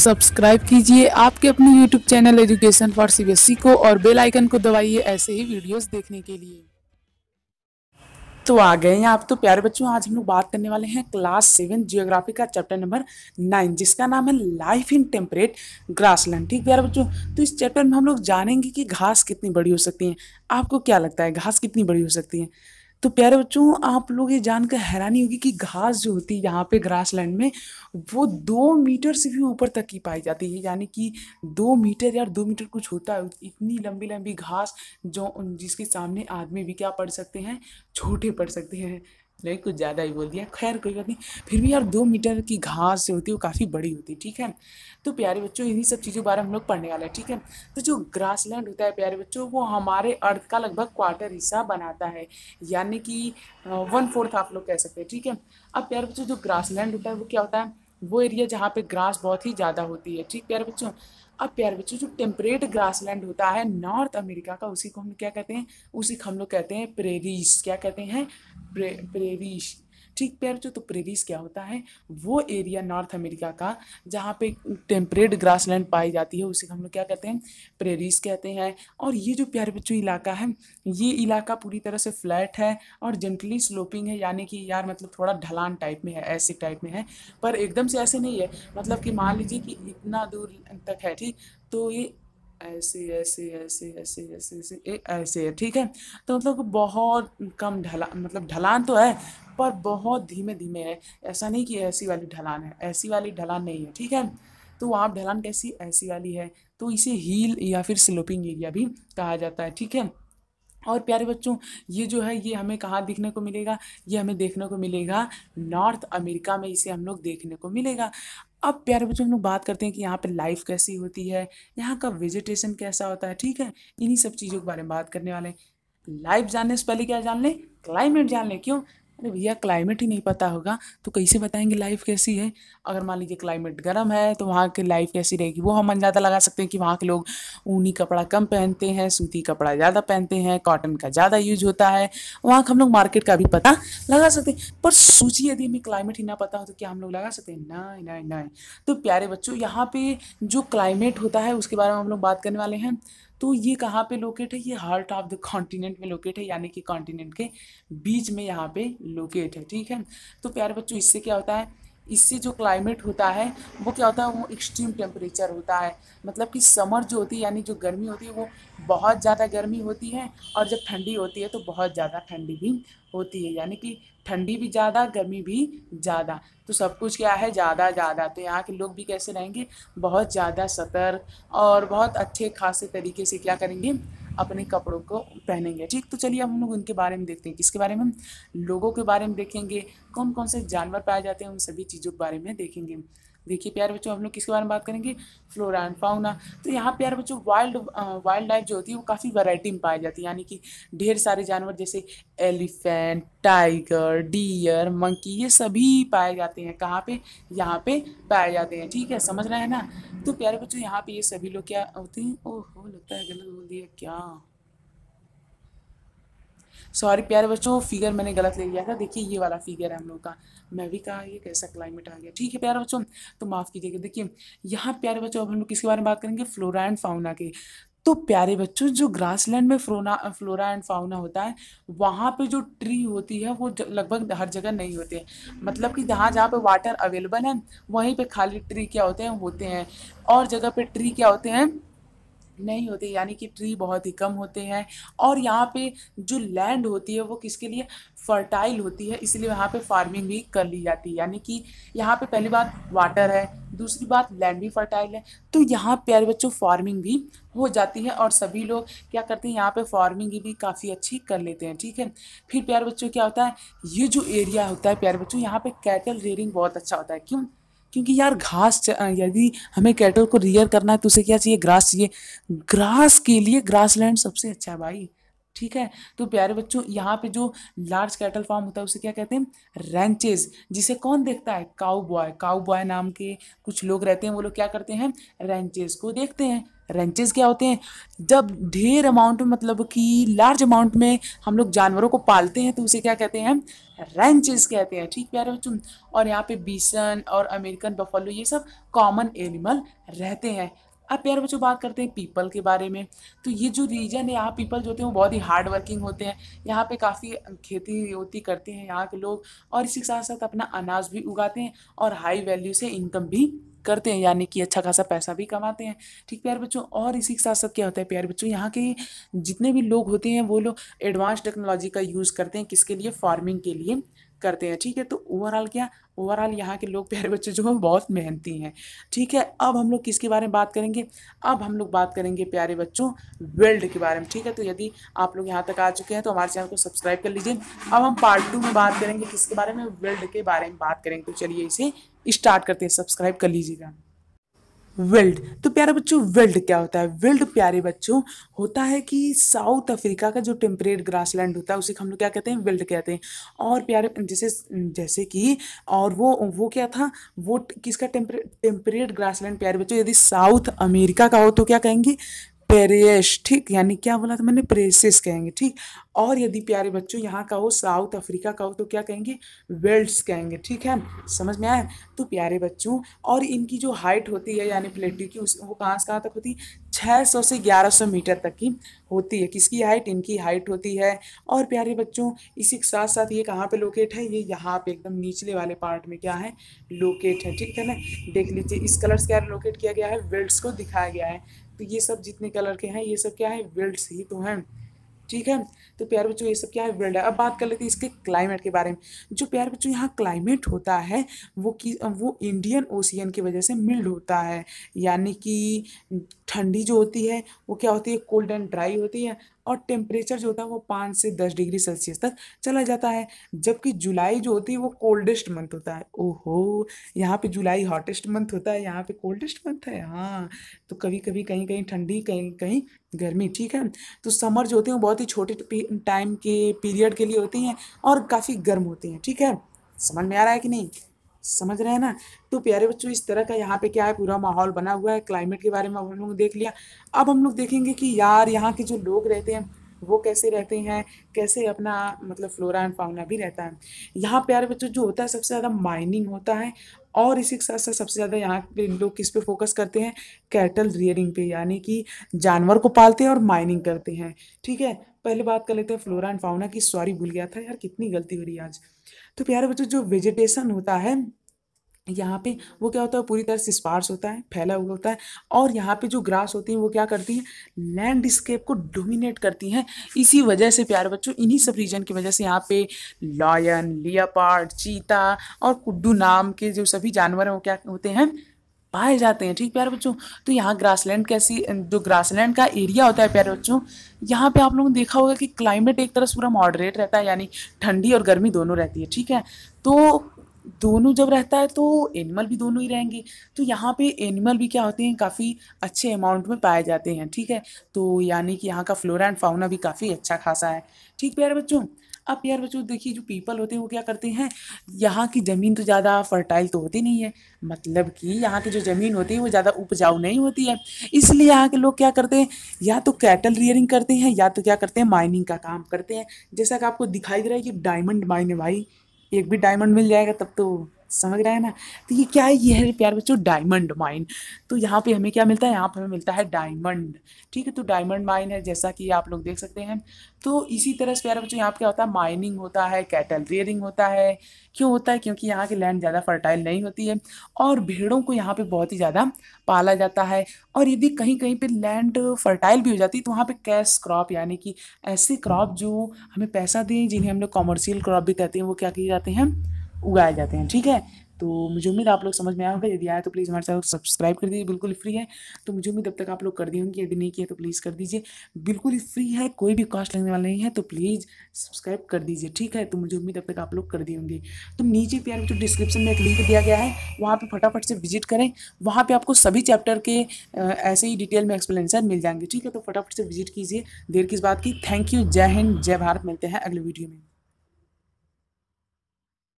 subscribe कीजिए आपके अपने YouTube channel education for CBSE को और बेल आइकन को दबाइए ऐसे ही वीडियोस देखने के लिए तो आ गए हैं आप तो प्यारे बच्चों आज हम लोग बात करने वाले हैं क्लास सेवन जियोग्राफी का चैप्टर नंबर नाइन जिसका नाम है लाइफ इन टेम्परेट ग्रासलैंड ठीक प्यारे बच्चों तो इस चैप्टर में हम लोग जानेंगे कि घास कितनी बड़ी हो सकती है आपको क्या लगता है घास कितनी बड़ी हो सकती है तो प्यारे बच्चों आप लोग ये जानकर हैरानी होगी कि घास जो होती है यहाँ पे ग्रास लैंड में वो दो मीटर से भी ऊपर तक की पाई जाती है यानी कि दो मीटर यार दो मीटर कुछ होता है इतनी लंबी लंबी घास जो जिसके सामने आदमी भी क्या पढ़ सकते हैं छोटे पढ़ सकते हैं नहीं कुछ ज़्यादा ही बोल दिया खैर कोई बात नहीं फिर भी यार दो मीटर की घास जो होती है वो काफ़ी बड़ी होती है ठीक है तो प्यारे बच्चों इन्हीं सब चीज़ों के बारे में हम लोग पढ़ने वाले हैं ठीक है तो जो ग्रास लैंड होता है प्यारे बच्चों वो हमारे अर्थ का लगभग क्वार्टर हिस्सा बनाता है यानी कि वन फोर्थ आप लोग कह सकते हैं ठीक है अब प्यारे बच्चों जो ग्रास लैंड होता है वो क्या होता है वो एरिया जहाँ पे ग्रास बहुत ही ज़्यादा होती है ठीक प्यारे बच्चों अब प्यारे बच्चों जो टेम्परेट लैंड होता है नॉर्थ अमेरिका का उसी को हम क्या कहते हैं उसी को हम लोग कहते हैं प्रेरीश क्या कहते हैं प्रे, प्रेरीश ठीक पेयर जो तो प्रेरिस क्या होता है वो एरिया नॉर्थ अमेरिका का जहाँ पे ग्रास ग्रासलैंड पाई जाती है उसे हम लोग क्या कहते हैं प्रेरिस कहते हैं और ये जो प्यारे बच्चों इलाका है ये इलाका पूरी तरह से फ्लैट है और जेंटली स्लोपिंग है यानी कि यार मतलब थोड़ा ढलान टाइप में है ऐसे टाइप में है पर एकदम से ऐसे नहीं है मतलब कि मान लीजिए कि इतना दूर तक है ठीक तो ये ऐसे ऐसे ऐसे ऐसे ऐसे ऐसे ऐसे है ठीक है तो मतलब बहुत कम ढलान मतलब ढलान तो है पर बहुत धीमे धीमे है ऐसा नहीं कि ऐसी वाली ढलान है ऐसी वाली ढलान नहीं है ठीक है तो आप ढलान कैसी ऐसी वाली है तो इसे हील या फिर स्लोपिंग एरिया भी कहा जाता है ठीक है और प्यारे बच्चों ये जो है ये हमें कहाँ देखने को मिलेगा ये हमें देखने को मिलेगा नॉर्थ अमेरिका में इसे हम लोग देखने को मिलेगा अब प्यारे बच्चों हम लोग बात करते हैं कि यहाँ पे लाइफ कैसी होती है यहाँ का वेजिटेशन कैसा होता है ठीक है इन्हीं सब चीज़ों के बारे में बात करने वाले हैं लाइफ जानने से पहले क्या जान लें क्लाइमेट जान लें क्यों अरे भैया क्लाइमेट ही नहीं पता होगा तो कैसे बताएंगे लाइफ कैसी है अगर मान लीजिए क्लाइमेट गर्म है तो वहाँ की लाइफ कैसी रहेगी वो हम अंदाज़ा लगा सकते हैं कि वहाँ के लोग ऊनी कपड़ा कम पहनते हैं सूती कपड़ा ज़्यादा पहनते हैं कॉटन का ज़्यादा यूज होता है वहाँ का हम लोग मार्केट का भी पता लगा सकते हैं पर सूची यदि हमें क्लाइमेट ही ना पता हो तो क्या हम लोग लगा सकते हैं ना नहीं नहीं तो प्यारे बच्चों यहाँ पे जो क्लाइमेट होता है उसके बारे में हम लोग बात करने वाले हैं तो ये कहाँ पे लोकेट है ये हार्ट ऑफ द कॉन्टिनेंट में लोकेट है यानी कि कॉन्टिनेंट के बीच में यहाँ पे लोकेट है ठीक है तो प्यारे बच्चों इससे क्या होता है इससे जो क्लाइमेट होता है वो क्या होता है वो एक्सट्रीम टेम्परेचर होता है मतलब कि समर जो होती है यानी जो गर्मी होती है वो बहुत ज़्यादा गर्मी होती है और जब ठंडी होती है तो बहुत ज़्यादा ठंडी भी होती है यानी कि ठंडी भी ज़्यादा गर्मी भी ज़्यादा तो सब कुछ क्या है ज़्यादा ज़्यादा तो यहाँ के लोग भी कैसे रहेंगे बहुत ज़्यादा सतर्क और बहुत अच्छे खासे तरीके से क्या करेंगे अपने कपड़ों को पहनेंगे ठीक तो चलिए हम लोग उनके बारे में देखते हैं किसके बारे में हम लोगों के बारे में देखेंगे कौन कौन से जानवर पाए जाते हैं उन सभी चीज़ों के बारे में देखेंगे देखिए प्यारे बच्चों हम लोग किसके बारे में बात करेंगे फ्लोरा एंड फाउना तो यहाँ प्यारे बच्चों वाइल्ड वाइल्ड लाइफ जो होती है वो काफ़ी वैरायटी में पाई जाती है यानी कि ढेर सारे जानवर जैसे एलिफेंट टाइगर डियर मंकी ये सभी पाए जाते हैं कहाँ पे यहाँ पे पाए जाते हैं ठीक है समझ रहे हैं ना तो प्यारे बच्चों यहाँ पे ये सभी लोग क्या होते हैं ओह लगता है गलत बोल दिया क्या सॉरी प्यारे बच्चों फिगर मैंने गलत ले लिया था देखिए ये वाला फिगर है हम लोग का मैं भी कहा ये कैसा क्लाइमेट आ गया ठीक है प्यारे बच्चों तो माफ़ कीजिएगा देखिए यहाँ प्यारे बच्चों अब हम लोग किसके बारे में बात करेंगे फ्लोरा एंड फाउना के तो प्यारे बच्चों जो ग्रासलैंड में फ्लोना फ्लोरा एंड फाउना होता है वहाँ पे जो ट्री होती है वो लगभग हर जगह नहीं होते हैं मतलब कि जहाँ जहाँ पे वाटर अवेलेबल है वहीं पे खाली ट्री क्या होते हैं होते हैं और जगह पे ट्री क्या होते हैं नहीं होते यानी कि ट्री बहुत ही कम होते हैं और यहाँ पे जो लैंड होती है वो किसके लिए फर्टाइल होती है इसलिए वहाँ पे फार्मिंग भी कर ली जाती है यानी कि यहाँ पे पहली बात वाटर है दूसरी बात लैंड भी फर्टाइल है तो यहाँ प्यारे बच्चों फार्मिंग भी हो जाती है और सभी लोग क्या करते हैं यहाँ पे फार्मिंग भी काफ़ी अच्छी कर लेते हैं ठीक है फिर प्यारे बच्चों क्या होता है ये जो एरिया होता है प्यारे बच्चों यहाँ पे कैटल रेयरिंग बहुत अच्छा होता है क्यों क्योंकि यार घास यदि हमें कैटल को रियर करना है तो उसे क्या चाहिए ग्रास चाहिए ग्रास के लिए ग्रास लैंड सबसे अच्छा है भाई ठीक है तो प्यारे बच्चों यहाँ पे जो लार्ज कैटल फार्म होता है उसे क्या कहते हैं रेंचेज जिसे कौन देखता है काउ बॉय काउ बॉय नाम के कुछ लोग रहते हैं वो लोग क्या करते हैं रैंचेज को देखते हैं रेंचेज क्या होते हैं जब ढेर अमाउंट में मतलब कि लार्ज अमाउंट में हम लोग जानवरों को पालते हैं तो उसे क्या कहते हैं रेंचेज कहते हैं ठीक प्यारे बच्चों और यहाँ पे बीसन और अमेरिकन बफलो ये सब कॉमन एनिमल रहते हैं अब प्यार बच्चों बात करते हैं पीपल के बारे में तो ये जो रीजन है यहाँ पीपल जो होते हैं वो बहुत ही हार्ड वर्किंग होते हैं यहाँ पे काफ़ी खेती होती करते हैं यहाँ के लोग और इसी के साथ साथ अपना अनाज भी उगाते हैं और हाई वैल्यू से इनकम भी करते हैं यानी कि अच्छा खासा पैसा भी कमाते हैं ठीक प्यारे बच्चों और इसी के साथ साथ क्या होता है प्यारे बच्चों यहाँ के जितने भी लोग होते हैं वो लोग एडवांस टेक्नोलॉजी का यूज़ करते हैं किसके लिए फार्मिंग के लिए करते हैं ठीक है तो ओवरऑल क्या ओवरऑल यहाँ के लोग प्यारे बच्चे जो हैं बहुत मेहनती हैं ठीक है अब हम लोग किसके बारे में बात करेंगे अब हम लोग बात करेंगे प्यारे बच्चों वेल्ड के बारे में ठीक है तो यदि आप लोग यहाँ तक आ चुके हैं तो हमारे चैनल को सब्सक्राइब कर लीजिए अब हम पार्ट टू में बात करेंगे किसके बारे में वेल्ड के बारे में बात करेंगे तो चलिए इसे स्टार्ट करते हैं सब्सक्राइब कर लीजिएगा वेल्ड तो प्यारे बच्चों वेल्ड क्या होता है वेल्ड प्यारे बच्चों होता है कि साउथ अफ्रीका का जो टेम्परेट ग्रासलैंड होता है उसे हम लोग क्या कहते हैं वेल्ड कहते हैं और प्यारे जैसे जैसे कि और वो वो क्या था वो किसका टेम्परेट टेम्परेट ग्रासलैंड प्यारे बच्चों यदि साउथ अमेरिका का हो तो क्या कहेंगे पेरेश ठीक यानी क्या बोला था मैंने प्रेसिस कहेंगे ठीक और यदि प्यारे बच्चों यहाँ का हो साउथ अफ्रीका का हो तो क्या कहेंगे वेल्ड्स कहेंगे ठीक है समझ में आया तो प्यारे बच्चों और इनकी जो हाइट होती है यानी प्लेटी की उस वो कहाँ से कहाँ तक होती है 600 से 1100 मीटर तक की होती है किसकी हाइट इनकी हाइट होती है और प्यारे बच्चों इसी के साथ साथ ये कहाँ पे लोकेट है ये यहाँ पे एकदम निचले वाले पार्ट में क्या है लोकेट है ठीक है ना देख लीजिए इस कलर से क्या लोकेट किया गया है वेल्ड्स को दिखाया गया है तो ये सब जितने कलर के हैं ये सब क्या है वर्ल्ड ही तो हैं ठीक है तो प्यार बच्चों ये सब क्या है वर्ल्ड है अब बात कर लेते हैं इसके क्लाइमेट के बारे में जो प्यार बच्चों यहाँ क्लाइमेट होता है वो कि वो इंडियन ओशियन की वजह से मिल्ड होता है यानी कि ठंडी जो होती है वो क्या होती है कोल्ड एंड ड्राई होती है और टेम्परेचर जो होता है वो पाँच से दस डिग्री सेल्सियस तक चला जाता है जबकि जुलाई जो होती है वो कोल्डेस्ट मंथ होता है ओहो यहाँ पे जुलाई हॉटेस्ट मंथ होता है यहाँ पे कोल्डेस्ट मंथ है हाँ तो कभी कभी कहीं कहीं ठंडी कहीं कहीं गर्मी ठीक है तो समर जो होते हैं वो बहुत ही छोटे टाइम के पीरियड के लिए होती हैं और काफ़ी गर्म होती हैं ठीक है समझ में आ रहा है कि नहीं समझ रहे हैं ना तो प्यारे बच्चों इस तरह का यहाँ पे क्या है पूरा माहौल बना हुआ है क्लाइमेट के बारे में हम लोग देख लिया अब हम लोग देखेंगे कि यार यहाँ के जो लोग रहते हैं वो कैसे रहते हैं कैसे अपना मतलब फ्लोरा एंड फाउना भी रहता है यहाँ प्यारे बच्चों जो होता है सबसे ज़्यादा माइनिंग होता है और इसी के साथ साथ सबसे ज़्यादा यहाँ पे लोग किस पे फोकस करते हैं कैटल रियरिंग पे यानी कि जानवर को पालते हैं और माइनिंग करते हैं ठीक है पहले बात कर लेते हैं फ्लोरा एंड फाउना की सॉरी भूल गया था यार कितनी गलती हो रही है आज तो प्यारे बच्चों जो वेजिटेशन होता है यहाँ पे वो क्या होता है पूरी तरह से स्पार्स होता है फैला हुआ होता है और यहाँ पे जो ग्रास होती हैं वो क्या करती हैं लैंडस्केप को डोमिनेट करती हैं इसी वजह से प्यारे बच्चों इन्हीं सब रीजन की वजह से यहाँ पे लॉयन लियापार्ड चीता और कुड्डू नाम के जो सभी जानवर हैं वो क्या होते हैं पाए जाते हैं ठीक प्यारे बच्चों तो यहाँ ग्रासलैंड कैसी जो ग्रासलैंड का एरिया होता है प्यारे बच्चों यहाँ पे आप लोगों ने देखा होगा कि क्लाइमेट एक तरह से पूरा मॉडरेट रहता है यानी ठंडी और गर्मी दोनों रहती है ठीक है तो दोनों जब रहता है तो एनिमल भी दोनों ही रहेंगे तो यहाँ पे एनिमल भी क्या होते हैं काफ़ी अच्छे अमाउंट में पाए जाते हैं ठीक है तो यानी कि यहाँ का फ्लोरा एंड फाउना भी काफ़ी अच्छा खासा है ठीक प्यारे बच्चों अब यार बच्चों देखिए जो पीपल होते हैं वो क्या करते हैं यहाँ की ज़मीन तो ज़्यादा फर्टाइल तो होती नहीं है मतलब कि यहाँ की जो ज़मीन होती है वो ज़्यादा उपजाऊ नहीं होती है इसलिए यहाँ के लोग क्या करते हैं या तो कैटल रियरिंग करते हैं या तो क्या करते हैं माइनिंग का काम करते हैं जैसा कि आपको दिखाई दे रहा है कि डायमंड माइन है भाई एक भी डायमंड मिल जाएगा तब तो समझ रहे हैं ना तो ये क्या है ये है प्यार बच्चों डायमंड माइन तो यहाँ पे हमें क्या मिलता है यहाँ पे हमें मिलता है डायमंड ठीक है तो डायमंड माइन है जैसा कि आप लोग देख सकते हैं तो इसी तरह से प्यारे बच्चों यहाँ पे क्या होता है माइनिंग होता है कैटल रेयरिंग होता है क्यों होता है क्योंकि यहाँ की लैंड ज़्यादा फर्टाइल नहीं होती है और भेड़ों को यहाँ पे बहुत ही ज़्यादा पाला जाता है और यदि कहीं कहीं पर लैंड फर्टाइल भी हो जाती है तो वहाँ पे कैश क्रॉप यानी कि ऐसे क्रॉप जो हमें पैसा दें जिन्हें हम लोग कॉमर्शियल क्रॉप भी कहते हैं वो क्या किए जाते हैं उगाए जाते हैं ठीक है तो मुझे उम्मीद आप लोग समझ में आया होगा यदि आया तो प्लीज़ हमारे चैनल को सब्सक्राइब कर दीजिए बिल्कुल फ्री है तो मुझे उम्मीद तब तक आप लोग कर दिए होंगे यदि नहीं किया तो प्लीज़ कर दीजिए बिल्कुल फ्री है कोई भी कॉस्ट लगने वाला नहीं है तो प्लीज़ सब्सक्राइब कर दीजिए ठीक है तो मुझे उम्मीद तब तक आप लोग कर दिए होंगे तो नीचे प्यार जो डिस्क्रिप्शन में एक लिंक दिया गया है वहाँ पर फटाफट से विजिट करें वहाँ पर आपको सभी चैप्टर के ऐसे ही डिटेल में एक्सप्लेनेशन मिल जाएंगे ठीक है तो फटाफट से विजिट कीजिए देर किस बात की थैंक यू जय हिंद जय भारत मिलते हैं अगले वीडियो में